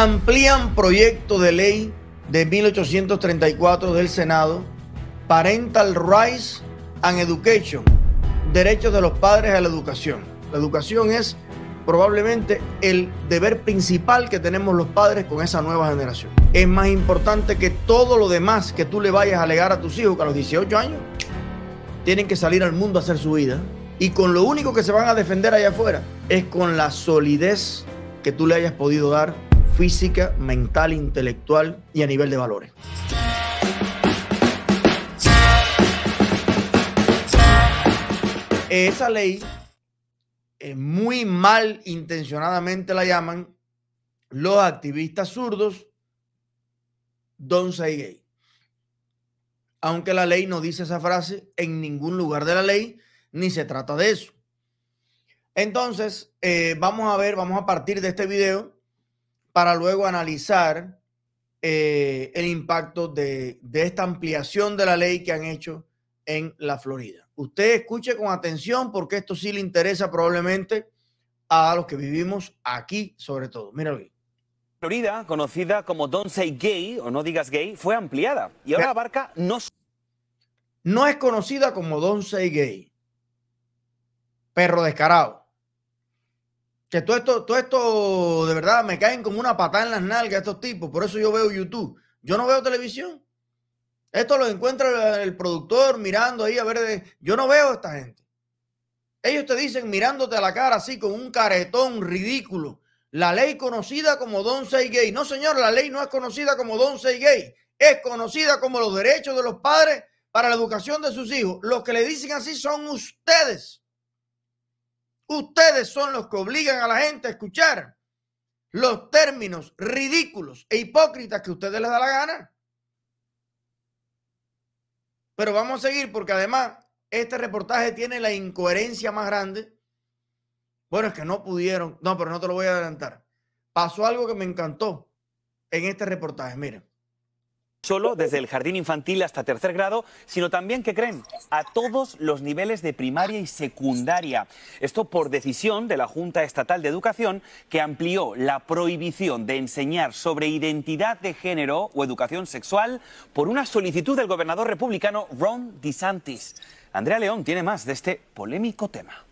amplían proyecto de ley de 1834 del Senado, Parental Rights and Education, derechos de los padres a la educación. La educación es probablemente el deber principal que tenemos los padres con esa nueva generación. Es más importante que todo lo demás que tú le vayas a alegar a tus hijos que a los 18 años tienen que salir al mundo a hacer su vida. Y con lo único que se van a defender allá afuera es con la solidez que tú le hayas podido dar física, mental, intelectual y a nivel de valores. Esa ley, eh, muy mal intencionadamente la llaman los activistas zurdos Don Say Gay. Aunque la ley no dice esa frase en ningún lugar de la ley, ni se trata de eso. Entonces, eh, vamos a ver, vamos a partir de este video para luego analizar eh, el impacto de, esta ampliación de la ley que han hecho en la Florida. Usted escuche con atención porque esto sí le interesa probablemente a los que vivimos aquí, sobre todo. Míralo aquí. Florida, conocida como Don't Say Gay o No Digas Gay, fue ampliada y ahora eh. abarca no. No es conocida como Don't Say Gay. Perro descarado. Que todo esto, todo esto, de verdad, me caen como una patada en las nalgas estos tipos. Por eso yo veo YouTube. Yo no veo televisión. Esto lo encuentra el productor mirando ahí a ver. Yo no veo a esta gente. Ellos te dicen mirándote a la cara así con un caretón ridículo. La ley conocida como Don Say Gay. No, señor, la ley no es conocida como Don Say Gay. Es conocida como los derechos de los padres para la educación de sus hijos. Los que le dicen así son ustedes. Ustedes son los que obligan a la gente a escuchar los términos ridículos e hipócritas que a ustedes les da la gana. Pero vamos a seguir porque además este reportaje tiene la incoherencia más grande. Bueno, es que no pudieron. No, pero no te lo voy a adelantar. Pasó algo que me encantó en este reportaje. Miren solo desde el jardín infantil hasta tercer grado, sino también, ¿qué creen? A todos los niveles de primaria y secundaria. Esto por decisión de la Junta Estatal de Educación, que amplió la prohibición de enseñar sobre identidad de género o educación sexual por una solicitud del gobernador republicano Ron DeSantis. Andrea León tiene más de este polémico tema.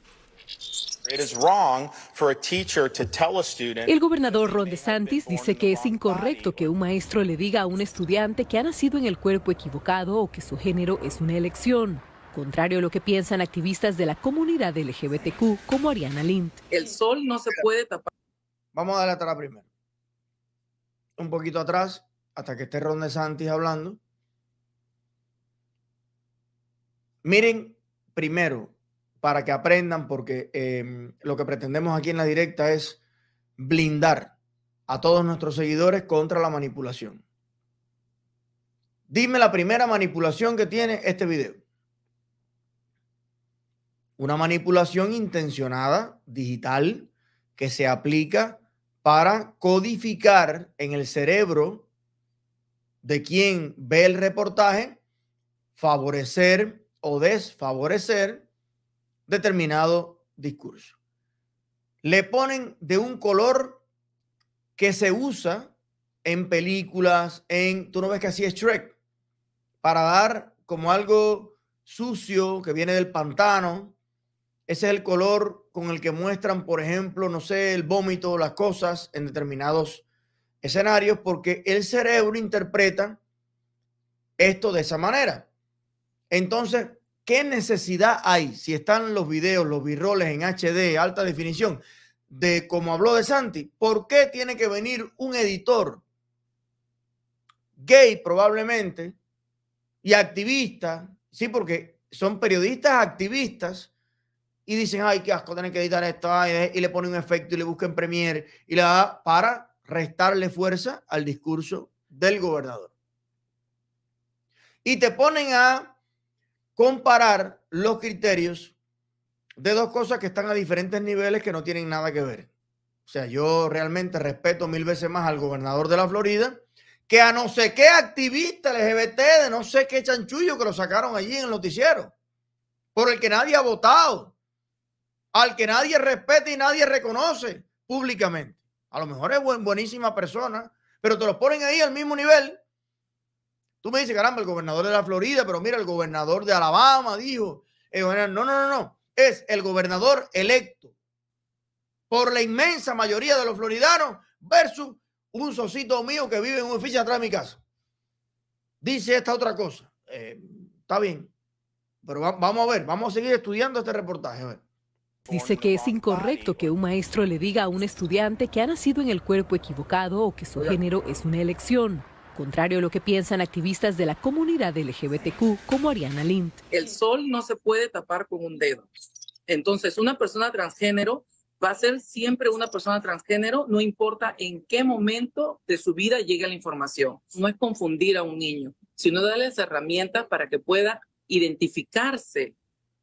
El gobernador Ron DeSantis dice que es incorrecto que un maestro le diga a un estudiante que ha nacido en el cuerpo equivocado o que su género es una elección. Contrario a lo que piensan activistas de la comunidad LGBTQ como Ariana Lind. El sol no se puede tapar. Vamos a darle atrás primero. Un poquito atrás, hasta que esté Ron DeSantis hablando. Miren primero para que aprendan, porque em, lo que pretendemos aquí en la directa es blindar a todos nuestros seguidores contra la manipulación. Dime la primera manipulación que tiene este video. Una manipulación intencionada, digital, que se aplica para codificar en el cerebro de quien ve el reportaje, favorecer o desfavorecer determinado discurso. Le ponen de un color que se usa en películas, en, tú no ves que así es Shrek, para dar como algo sucio que viene del pantano. Ese es el color con el que muestran, por ejemplo, no sé, el vómito, las cosas en determinados escenarios, porque el cerebro interpreta esto de esa manera. Entonces, ¿Qué necesidad hay, si están los videos, los birroles en HD, alta definición, de como habló de Santi? ¿Por qué tiene que venir un editor gay probablemente y activista? Sí, porque son periodistas activistas y dicen, ay, qué asco, tienen que editar esto, eh", y le ponen un efecto y le buscan premier y la para restarle fuerza al discurso del gobernador. Y te ponen a comparar los criterios de dos cosas que están a diferentes niveles que no tienen nada que ver. O sea, yo realmente respeto mil veces más al gobernador de la Florida que a no sé qué activista LGBT de no sé qué chanchullo que lo sacaron allí en el noticiero, por el que nadie ha votado, al que nadie respeta y nadie reconoce públicamente. A lo mejor es buenísima persona, pero te lo ponen ahí al mismo nivel Tú me dices, caramba, el gobernador de la Florida, pero mira, el gobernador de Alabama dijo, eh, no, no, no, no, es el gobernador electo por la inmensa mayoría de los floridanos versus un socito mío que vive en un edificio atrás de mi casa. Dice esta otra cosa. Eh, está bien, pero vamos a ver, vamos a seguir estudiando este reportaje. Dice que es incorrecto que un maestro le diga a un estudiante que ha nacido en el cuerpo equivocado o que su género es una elección contrario a lo que piensan activistas de la comunidad LGBTQ como Ariana Lind. El sol no se puede tapar con un dedo. Entonces, una persona transgénero va a ser siempre una persona transgénero, no importa en qué momento de su vida llegue la información. No es confundir a un niño, sino darles herramientas para que pueda identificarse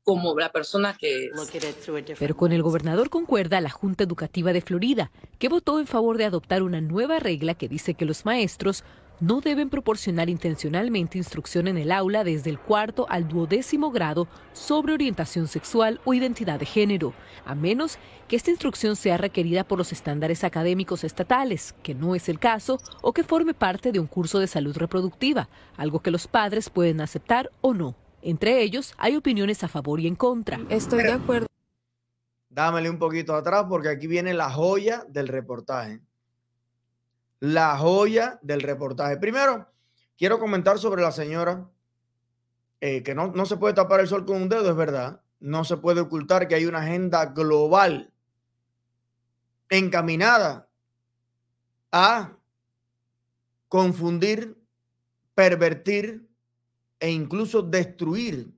como la persona que es. Pero con el gobernador concuerda la Junta Educativa de Florida, que votó en favor de adoptar una nueva regla que dice que los maestros no deben proporcionar intencionalmente instrucción en el aula desde el cuarto al duodécimo grado sobre orientación sexual o identidad de género, a menos que esta instrucción sea requerida por los estándares académicos estatales, que no es el caso, o que forme parte de un curso de salud reproductiva, algo que los padres pueden aceptar o no. Entre ellos hay opiniones a favor y en contra. Estoy de acuerdo. Dámele un poquito atrás porque aquí viene la joya del reportaje la joya del reportaje. Primero, quiero comentar sobre la señora, eh, que no, no se puede tapar el sol con un dedo, es verdad. No se puede ocultar que hay una agenda global encaminada a confundir, pervertir e incluso destruir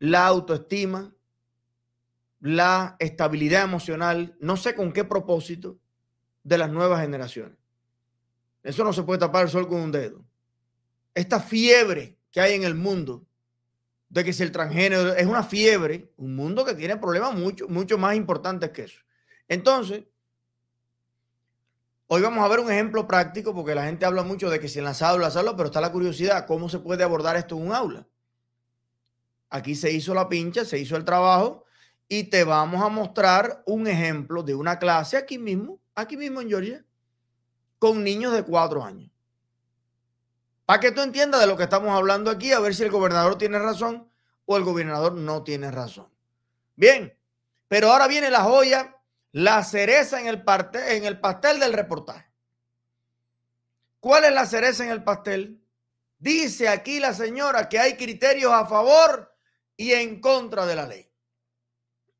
la autoestima, la estabilidad emocional, no sé con qué propósito, de las nuevas generaciones. Eso no se puede tapar el sol con un dedo. Esta fiebre que hay en el mundo de que si el transgénero es una fiebre, un mundo que tiene problemas mucho, mucho más importantes que eso. Entonces, hoy vamos a ver un ejemplo práctico porque la gente habla mucho de que si en las aulas, pero está la curiosidad, ¿cómo se puede abordar esto en un aula? Aquí se hizo la pincha, se hizo el trabajo y te vamos a mostrar un ejemplo de una clase aquí mismo, aquí mismo en Georgia, con niños de cuatro años. Para que tú entiendas de lo que estamos hablando aquí, a ver si el gobernador tiene razón o el gobernador no tiene razón. Bien, pero ahora viene la joya, la cereza en el, en el pastel del reportaje. ¿Cuál es la cereza en el pastel? Dice aquí la señora que hay criterios a favor y en contra de la ley.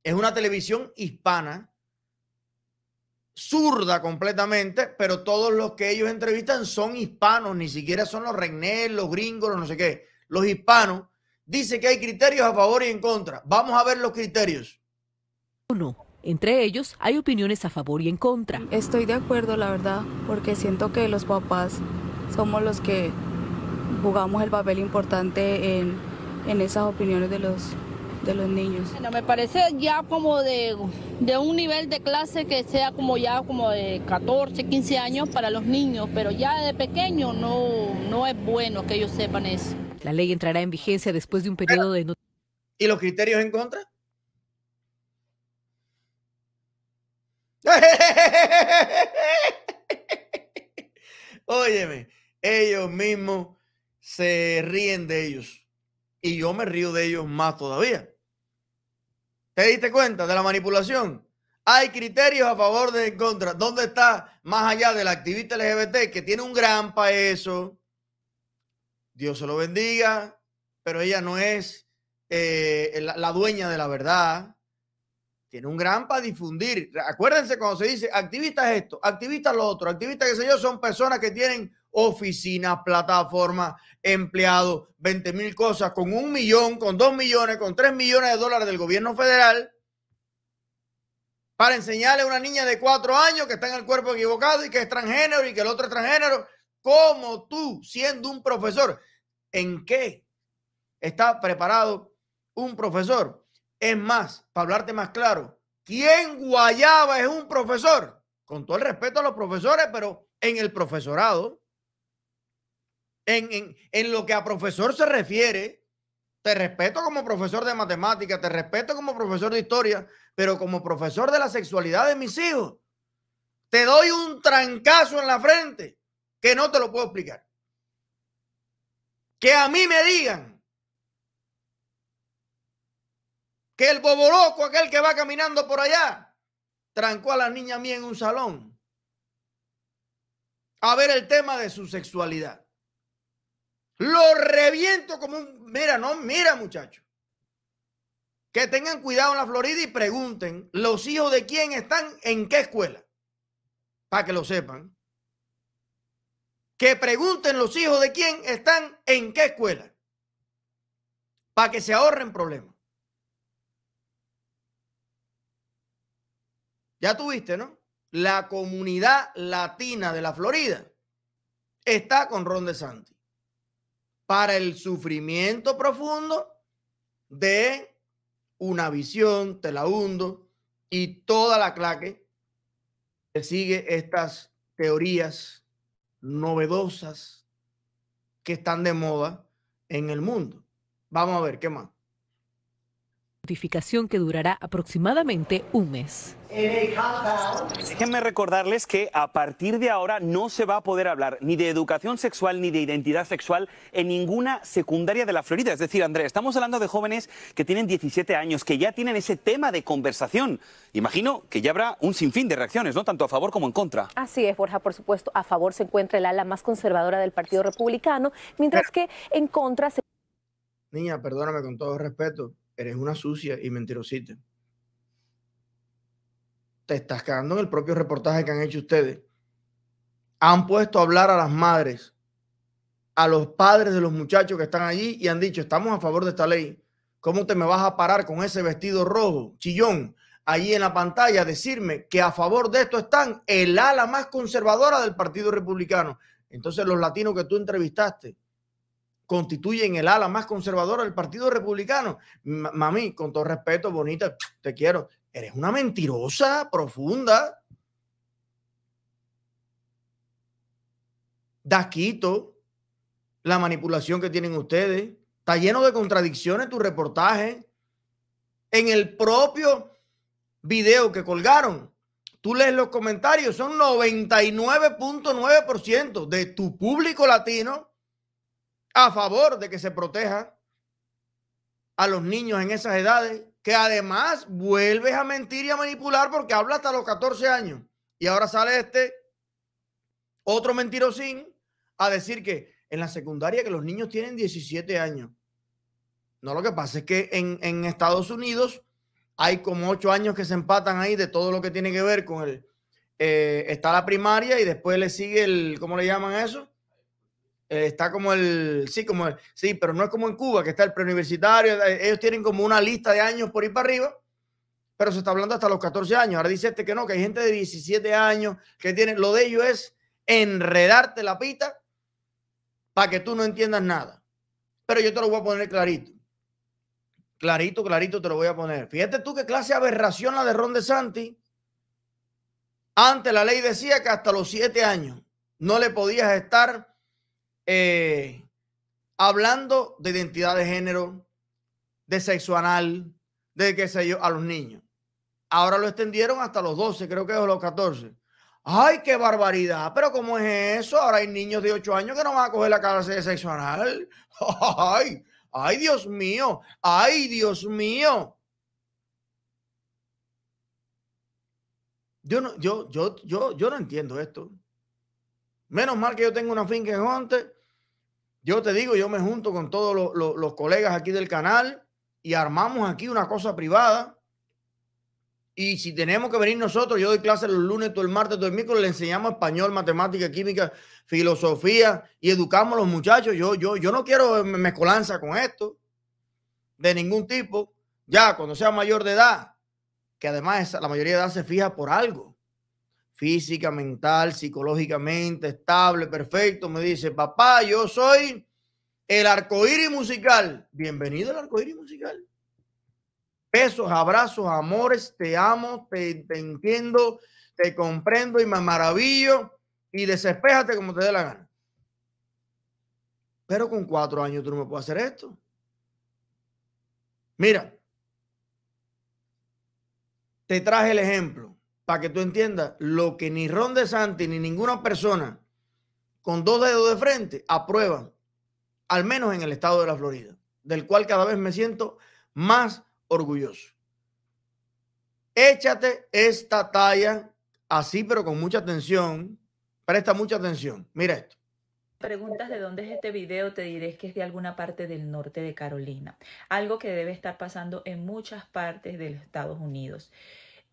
Es una televisión hispana zurda completamente, pero todos los que ellos entrevistan son hispanos, ni siquiera son los renés, los gringos, no sé qué, los hispanos. Dice que hay criterios a favor y en contra. Vamos a ver los criterios. Uno, Entre ellos hay opiniones a favor y en contra. Estoy de acuerdo, la verdad, porque siento que los papás somos los que jugamos el papel importante en esas opiniones de los, de los niños. Bueno, me parece ya como de, un nivel de clase que sea como ya como de 14, 15 años para los niños, pero ya de pequeño no, no es bueno que ellos sepan eso. La ley entrará en vigencia después de un periodo de... ¿Y los criterios en contra? Óyeme, ellos mismos se ríen de ellos. Y yo me río de ellos más todavía. ¿Te diste cuenta de la manipulación? Hay criterios a favor de en contra. ¿Dónde está más allá del activista LGBT que tiene un gran para eso? Dios se lo bendiga, pero ella no es eh, la, dueña de la verdad. Tiene un gran para difundir. Acuérdense cuando se dice activista esto, activista lo otro, activista que sé yo, son personas que tienen oficina, plataforma, empleado, 20 mil cosas, con un millón, con dos millones, con tres millones de dólares del gobierno federal, para enseñarle a una niña de cuatro años que está en el cuerpo equivocado y que es transgénero y que el otro es transgénero, como tú, siendo un profesor, ¿en qué está preparado un profesor? Es más, para hablarte más claro, ¿quién guayaba es un profesor? Con todo el respeto a los profesores, pero en el profesorado, en, lo que a profesor se refiere, te respeto como profesor de matemática, te respeto como profesor de historia, pero como profesor de la sexualidad de mis hijos, te doy un trancazo en la frente que no te lo puedo explicar. Que a mí me digan que el boboloco, aquel que va caminando por allá, trancó a la niña mía en un salón a ver el tema de su sexualidad. Lo reviento como un... Mira, no, mira muchachos. Que tengan cuidado en la Florida y pregunten los hijos de quién están en qué escuela. Para que lo sepan. Que pregunten los hijos de quién están en qué escuela. Para que se ahorren problemas. Ya tuviste, ¿no? La comunidad latina de la Florida está con Ron DeSantis para el sufrimiento profundo de una visión, te la hundo y toda la claque que sigue estas teorías novedosas que están de moda en el mundo. Vamos a ver qué más que durará aproximadamente un mes. Déjenme recordarles que a partir de ahora no se va a poder hablar ni de educación sexual ni de identidad sexual en ninguna secundaria de la Florida. Es decir, Andrea, estamos hablando de jóvenes que tienen 17 años, que ya tienen ese tema de conversación. Imagino que ya habrá un sinfín de reacciones, ¿no? Tanto a favor como en contra. Así es, Borja, por supuesto, a favor se encuentra el ala más conservadora del Partido Republicano, mientras que en contra se... Niña, perdóname con todo respeto, eres una sucia y mentirosita. Te estás cagando en el propio reportaje que han hecho ustedes. Han puesto a hablar a las madres, a los padres de los muchachos que están allí y han dicho, estamos a favor de esta ley. ¿Cómo te me vas a parar con ese vestido rojo, chillón, allí en la pantalla, decirme que a favor de esto están el ala más conservadora del Partido Republicano? Entonces los latinos que tú entrevistaste, constituyen el ala más conservadora del Partido Republicano. mami, con todo respeto, bonita, te quiero. Eres una mentirosa profunda. daquito, la manipulación que tienen ustedes. Está lleno de contradicciones tu reportaje. En el propio video que colgaron, tú lees los comentarios, son 99.9% de tu público latino a favor de que se proteja a los niños en esas edades, que además vuelves a mentir y a manipular porque habla hasta los 14 años. Y ahora sale este otro mentirosín a decir que en la secundaria que los niños tienen 17 años. No, lo que pasa es que en, Estados Unidos hay como 8 años que se empatan ahí de todo lo que tiene que ver con el... Eh, está la primaria y después le sigue el, ¿cómo le llaman eso? Eh, está como el, sí, como sí, pero no es como en Cuba, que está el preuniversitario, eh, ellos tienen como una lista de años por ir para arriba, pero se está hablando hasta los 14 años. Ahora dice este que no, que hay gente de 17 años que tiene, lo de ellos es enredarte la pita para que tú no entiendas nada. Pero yo te lo voy a poner clarito. Clarito, clarito te lo voy a poner. Fíjate tú qué clase de aberración la de Ron de Santi. Antes la ley decía que hasta los siete años no le podías estar eh, hablando de identidad de género, de sexo anal, de qué sé yo, a los niños. Ahora lo extendieron hasta los 12, creo que es los 14. ¡Ay, qué barbaridad! Pero ¿cómo es eso? Ahora hay niños de 8 años que no van a coger la clase de sexo anal. ¡Ay! ¡Ay, Dios mío! ¡Ay, Dios mío! Yo no, yo, yo, yo, no entiendo esto. Menos mal que yo tengo una finca en Honte yo te digo, yo me junto con todos los, colegas aquí del canal y armamos aquí una cosa privada. Y si tenemos que venir nosotros, yo doy clases los lunes, todo el martes, todo el miércoles, le enseñamos español, matemática, química, filosofía y educamos a los muchachos. Yo, yo, yo no quiero mezcolanza con esto de ningún tipo. Ya cuando sea mayor de edad, que además la mayoría de edad se fija por algo física, mental, psicológicamente estable, perfecto, me dice, papá, yo soy el arcoíris musical. Bienvenido al arcoíris musical. Besos, abrazos, amores, te amo, te, entiendo, te comprendo y me maravillo y desespéjate como te dé la gana. Pero con cuatro años tú no me puedes hacer esto. Mira, te traje el ejemplo para que tú entiendas lo que ni Ron DeSantis ni ninguna persona con dos dedos de frente aprueba, al menos en el estado de la Florida, del cual cada vez me siento más orgulloso. Échate esta talla así, pero con mucha atención. Presta mucha atención. Mira esto preguntas de dónde es este video, te diré que es de alguna parte del norte de Carolina, algo que debe estar pasando en muchas partes de los Estados Unidos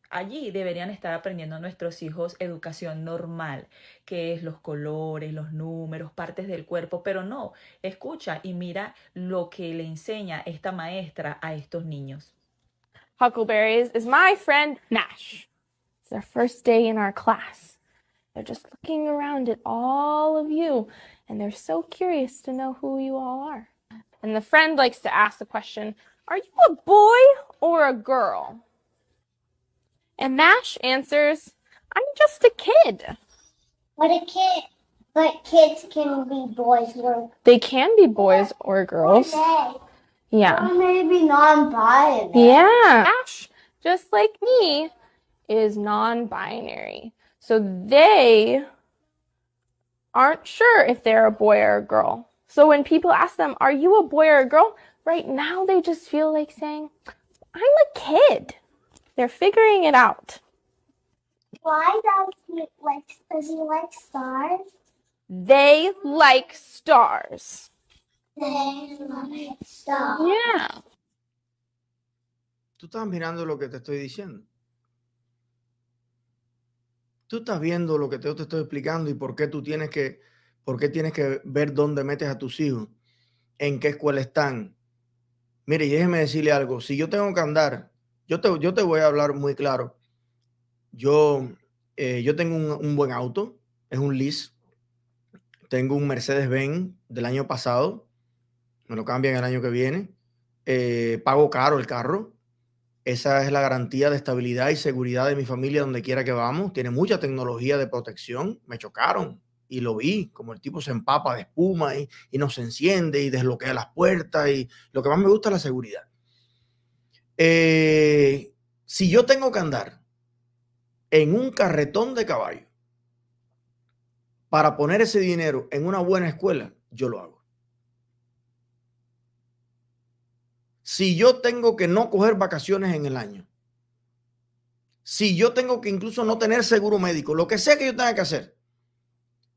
allí deberían estar aprendiendo nuestros hijos educación normal, que es los colores, los números, partes del cuerpo, pero no, escucha y mira lo que le enseña esta maestra a estos niños. Huckleberries is my friend Nash. It's their first day in our class. They're just looking around at all of you, and they're so curious to know who you all are. And the friend likes to ask the question, Are you a boy or a girl? And Nash answers, I'm just a kid. What a kid. But kids can be boys or they can be boys yeah. or girls. Or yeah. Or maybe non-binary. Yeah. Mash, just like me, is non-binary. So they aren't sure if they're a boy or a girl. So when people ask them, "Are you a boy or a girl?" right now they just feel like saying, "I'm a kid." They're figuring it out. Why does he like? Does he like stars? They like stars. They like stars. Yeah. Tú estás mirando lo que te estoy diciendo. Tú estás viendo lo que te, te estoy explicando y por qué tú tienes que, por qué tienes que ver dónde metes a tus hijos, en qué escuela están. Mire, y déjeme decirle algo. Si yo tengo que andar yo te, voy a hablar muy claro. Yo, eh, yo tengo un, buen auto, es un lease. Tengo un Mercedes-Benz del año pasado, me lo cambian el año que viene. Eh, pago caro el carro. Esa es la garantía de estabilidad y seguridad de mi familia donde quiera que vamos. Tiene mucha tecnología de protección. Me chocaron, y lo vi, como el tipo se empapa de espuma y, no se enciende y desbloquea las puertas y lo que más me gusta es la seguridad. Eh, si yo tengo que andar en un carretón de caballo para poner ese dinero en una buena escuela, yo lo hago. Si yo tengo que no coger vacaciones en el año, si yo tengo que incluso no tener seguro médico, lo que sea que yo tenga que hacer,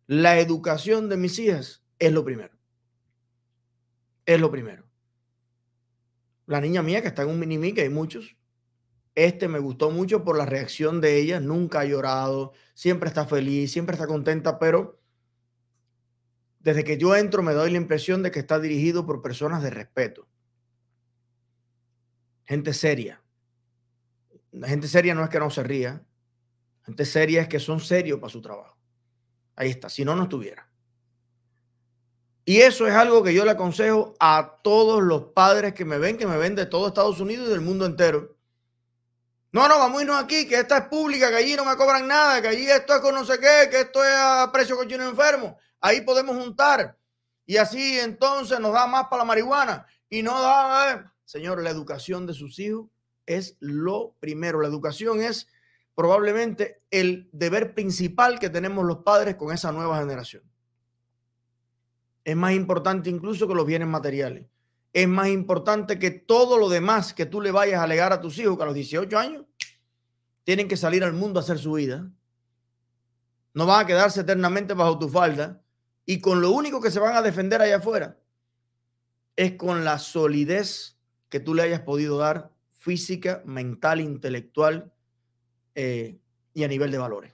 la educación de mis hijas es lo primero. Es lo primero. La niña mía que está en un mini que hay muchos. Este me gustó mucho por la reacción de ella. Nunca ha llorado, siempre está feliz, siempre está contenta, pero desde que yo entro me doy la impresión de que está dirigido por personas de respeto. Gente seria. La gente seria no es que no se ría. Gente seria es que son serios para su trabajo. Ahí está. Si no, no estuviera. Y eso es algo que yo le aconsejo a todos los padres que me ven, que me ven de todo Estados Unidos y del mundo entero. No, no, vamos a irnos aquí, que esta es pública, que allí no me cobran nada, que allí esto es con no sé qué, que esto es a precio cochino enfermo. Ahí podemos juntar. Y así entonces nos da más para la marihuana y no da. Eh. Señor, la educación de sus hijos es lo primero. La educación es probablemente el deber principal que tenemos los padres con esa nueva generación es más importante incluso que los bienes materiales. Es más importante que todo lo demás que tú le vayas a alegar a tus hijos que a los 18 años tienen que salir al mundo a hacer su vida. No van a quedarse eternamente bajo tu falda y con lo único que se van a defender allá afuera es con la solidez que tú le hayas podido dar física, mental, intelectual eh, y a nivel de valores.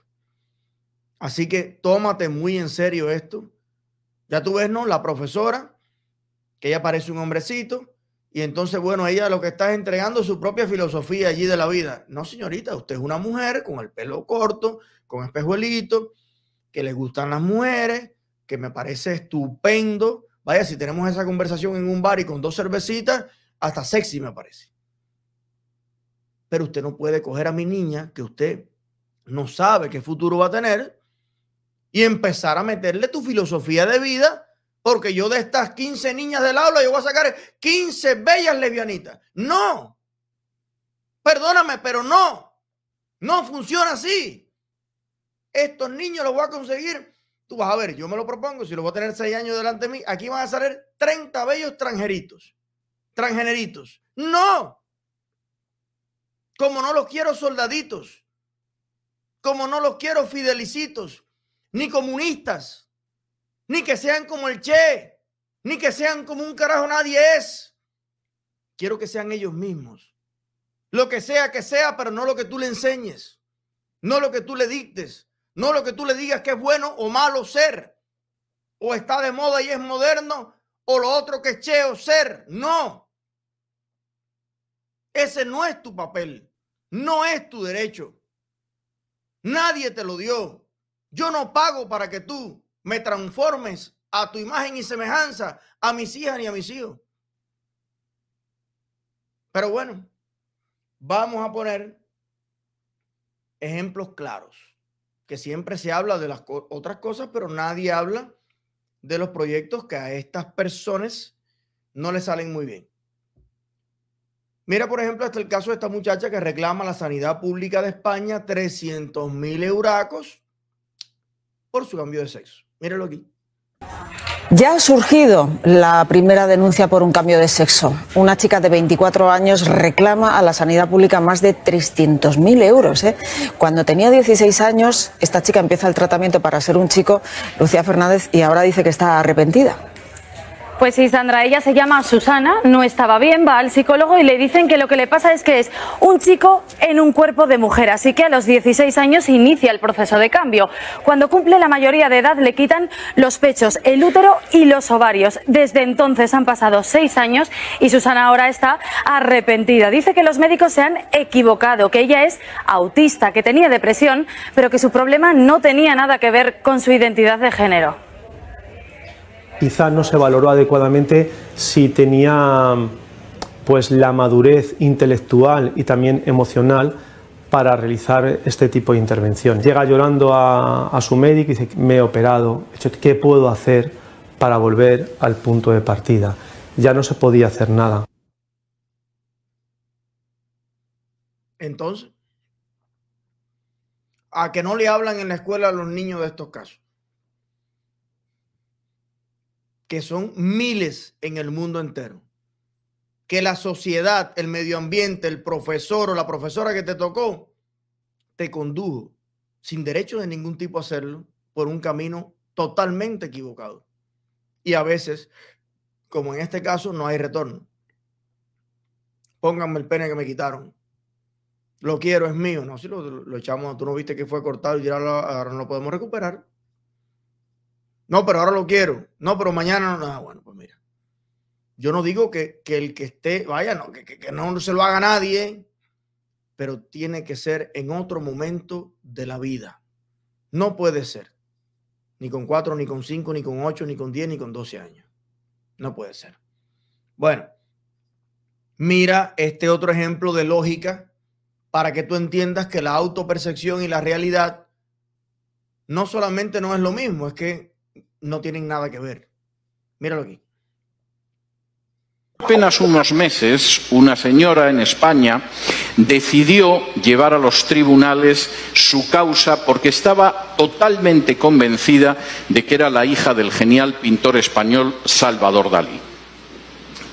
Así que tómate muy en serio esto ya tú ves, ¿no? La profesora, que ella parece un hombrecito, y entonces, bueno, ella lo que está es entregando su propia filosofía allí de la vida. No, señorita, usted es una mujer con el pelo corto, con espejuelito, que le gustan las mujeres, que me parece estupendo. Vaya, si tenemos esa conversación en un bar y con dos cervecitas, hasta sexy me parece. Pero usted no puede coger a mi niña, que usted no sabe qué futuro va a tener, y empezar a meterle tu filosofía de vida, porque yo de estas 15 niñas del aula, yo voy a sacar 15 bellas lesbianitas. No, perdóname, pero no, no funciona así. Estos niños los voy a conseguir. Tú vas a ver, yo me lo propongo, si lo voy a tener 6 años delante de mí, aquí van a salir 30 bellos tranjeritos Transgeneritos. No, como no los quiero soldaditos, como no los quiero fidelicitos, ni comunistas, ni que sean como el Che, ni que sean como un carajo nadie es. Quiero que sean ellos mismos. Lo que sea que sea, pero no lo que tú le enseñes, no lo que tú le dictes, no lo que tú le digas que es bueno o malo ser, o está de moda y es moderno, o lo otro que es Che o ser. No. Ese no es tu papel, no es tu derecho. Nadie te lo dio. Yo no pago para que tú me transformes a tu imagen y semejanza a mis hijas ni a mis hijos. Pero bueno, vamos a poner ejemplos claros, que siempre se habla de las otras cosas, pero nadie habla de los proyectos que a estas personas no le salen muy bien. Mira, por ejemplo, hasta el caso de esta muchacha que reclama la sanidad pública de España 300 mil euracos por su cambio de sexo. Míralo aquí. Ya ha surgido la primera denuncia por un cambio de sexo. Una chica de 24 años reclama a la sanidad pública más de 300.000 euros. ¿eh? Cuando tenía 16 años, esta chica empieza el tratamiento para ser un chico, Lucía Fernández, y ahora dice que está arrepentida. Pues sí, Sandra, ella se llama Susana, no estaba bien, va al psicólogo y le dicen que lo que le pasa es que es un chico en un cuerpo de mujer, así que a los 16 años inicia el proceso de cambio. Cuando cumple la mayoría de edad le quitan los pechos, el útero y los ovarios. Desde entonces han pasado seis años y Susana ahora está arrepentida. Dice que los médicos se han equivocado, que ella es autista, que tenía depresión, pero que su problema no tenía nada que ver con su identidad de género. Quizás no se valoró adecuadamente si tenía pues la madurez intelectual y también emocional para realizar este tipo de intervención. Llega llorando a, su médico y dice, me he operado, ¿qué puedo hacer para volver al punto de partida? Ya no se podía hacer nada. Entonces, ¿a que no le hablan en la escuela a los niños de estos casos? que son miles en el mundo entero, que la sociedad, el medio ambiente, el profesor o la profesora que te tocó, te condujo sin derecho de ningún tipo a hacerlo por un camino totalmente equivocado. Y a veces, como en este caso, no hay retorno. Pónganme el pene que me quitaron. Lo quiero, es mío. No, si lo, echamos, tú no viste que fue cortado y ahora no lo podemos recuperar. No, pero ahora lo quiero. No, pero mañana no. Ah, bueno, pues mira. Yo no digo que, el que esté, vaya, no, que, que, no se lo haga nadie, pero tiene que ser en otro momento de la vida. No puede ser. Ni con cuatro, ni con cinco, ni con ocho, ni con diez, ni con doce años. No puede ser. Bueno, mira este otro ejemplo de lógica para que tú entiendas que la autopercepción y la realidad no solamente no es lo mismo, es que no tienen nada que ver. Míralo aquí. Apenas unos meses, una señora en España decidió llevar a los tribunales su causa porque estaba totalmente convencida de que era la hija del genial pintor español Salvador Dalí.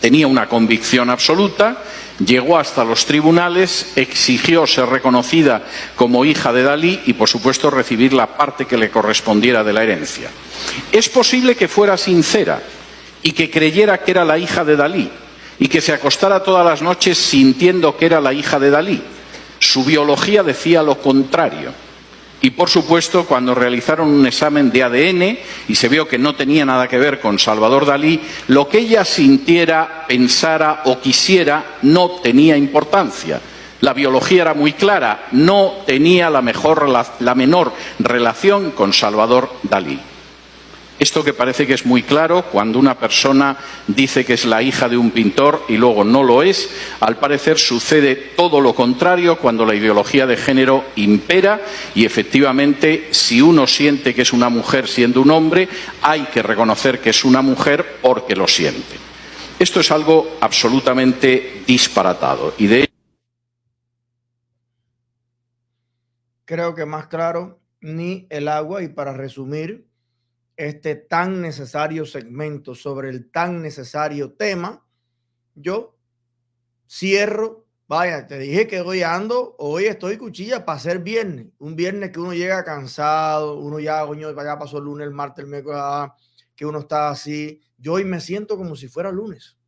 Tenía una convicción absoluta Llegó hasta los tribunales, exigió ser reconocida como hija de Dalí y, por supuesto, recibir la parte que le correspondiera de la herencia. Es posible que fuera sincera y que creyera que era la hija de Dalí y que se acostara todas las noches sintiendo que era la hija de Dalí. Su biología decía lo contrario. Y por supuesto, cuando realizaron un examen de ADN y se vio que no tenía nada que ver con Salvador Dalí, lo que ella sintiera, pensara o quisiera no tenía importancia. La biología era muy clara, no tenía la, mejor, menor relación con Salvador Dalí. Esto que parece que es muy claro, cuando una persona dice que es la hija de un pintor y luego no lo es, al parecer sucede todo lo contrario cuando la ideología de género impera y efectivamente si uno siente que es una mujer siendo un hombre, hay que reconocer que es una mujer porque lo siente. Esto es algo absolutamente disparatado y Creo que más claro ni el agua y para resumir este tan necesario segmento sobre el tan necesario tema, yo cierro. Vaya, te dije que hoy ando, hoy estoy cuchilla para ser viernes. Un viernes que uno llega cansado, uno ya, coño, ya pasó el lunes, el martes, el miércoles, ah, que uno está así. Yo hoy me siento como si fuera lunes.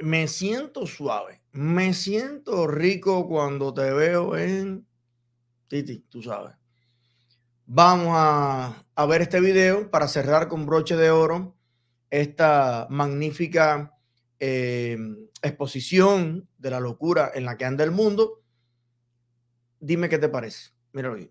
Me siento suave, me siento rico cuando te veo en Titi, tú sabes. Vamos a, ver este video para cerrar con broche de oro esta magnífica eh, exposición de la locura en la que anda el mundo. Dime qué te parece. Míralo ahí.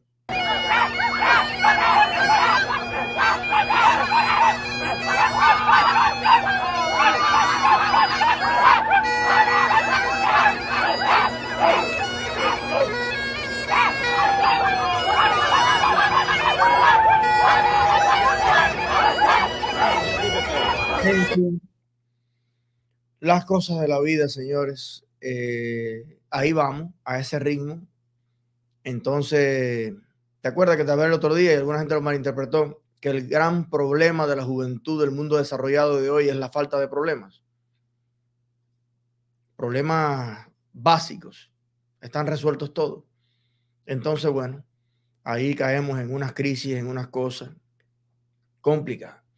las cosas de la vida, señores. Eh, ahí vamos, a ese ritmo. Entonces, ¿te acuerdas que te hablé el otro día, y alguna gente lo malinterpretó, que el gran problema de la juventud del mundo desarrollado de hoy es la falta de problemas? Problemas básicos. Están resueltos todos. Entonces, bueno, ahí caemos en unas crisis, en unas cosas complicadas.